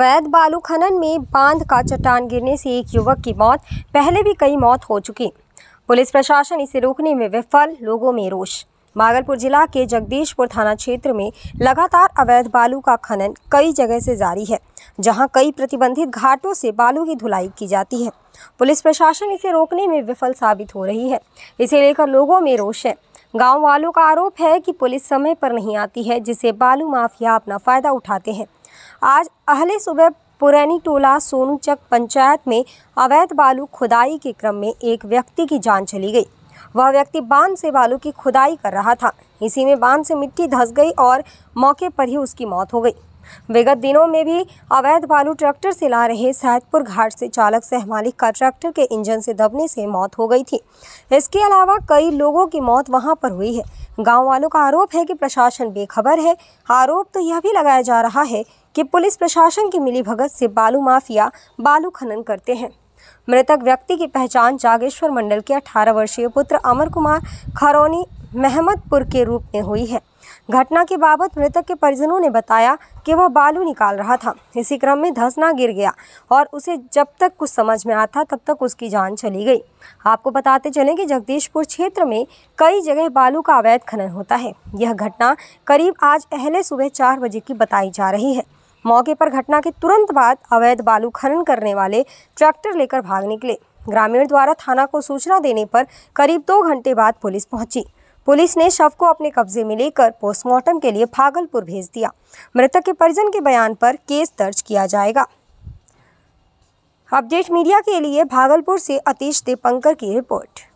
अवैध बालू खनन में बांध का चट्टान गिरने से एक युवक की मौत पहले भी कई मौत हो चुकी पुलिस प्रशासन इसे रोकने में विफल लोगों में रोष भागलपुर जिला के जगदीशपुर थाना क्षेत्र में लगातार अवैध बालू का खनन कई जगह से जारी है जहां कई प्रतिबंधित घाटों से बालू की धुलाई की जाती है पुलिस प्रशासन इसे रोकने में विफल साबित हो रही है इसे लेकर लोगों में रोष है गांव वालों का आरोप है कि पुलिस समय पर नहीं आती है जिसे बालू माफिया अपना फायदा उठाते हैं आज अहले सुबह पुरैनी टोला सोनूचक पंचायत में अवैध बालू खुदाई के क्रम में एक व्यक्ति की जान चली गई वह व्यक्ति बांध से बालू की खुदाई कर रहा था इसी में बांध से मिट्टी धस गई और मौके पर ही उसकी मौत हो गई विगत दिनों में भी अवैध बालू ट्रैक्टर से ला रहे सैदपुर घाट से चालक सह मालिक का ट्रैक्टर के इंजन से दबने से मौत हो गई थी इसके अलावा कई लोगों की मौत वहां पर हुई है गांव वालों का आरोप है कि प्रशासन बेखबर है आरोप तो यह भी लगाया जा रहा है कि पुलिस प्रशासन की मिली भगत से बालू माफिया बालू खनन करते हैं मृतक व्यक्ति की पहचान जागेश्वर मंडल के 18 वर्षीय पुत्र अमर कुमार खरौनी महमदपुर के रूप में हुई है घटना के बाबत मृतक के परिजनों ने बताया कि वह बालू निकाल रहा था इसी क्रम में धसना गिर गया और उसे जब तक कुछ समझ में आता तब तक उसकी जान चली गई आपको बताते चलें कि जगदीशपुर क्षेत्र में कई जगह बालू का अवैध खनन होता है यह घटना करीब आज अहले सुबह चार बजे की बताई जा रही है मौके पर घटना के तुरंत बाद अवैध बालू खनन करने वाले ट्रैक्टर लेकर भाग निकले ग्रामीण द्वारा थाना को सूचना देने पर करीब दो घंटे बाद पुलिस पहुंची पुलिस ने शव को अपने कब्जे में लेकर पोस्टमार्टम के लिए भागलपुर भेज दिया मृतक के परिजन के बयान पर केस दर्ज किया जाएगा अपडेट मीडिया के लिए भागलपुर से अतीश देवपंकर की रिपोर्ट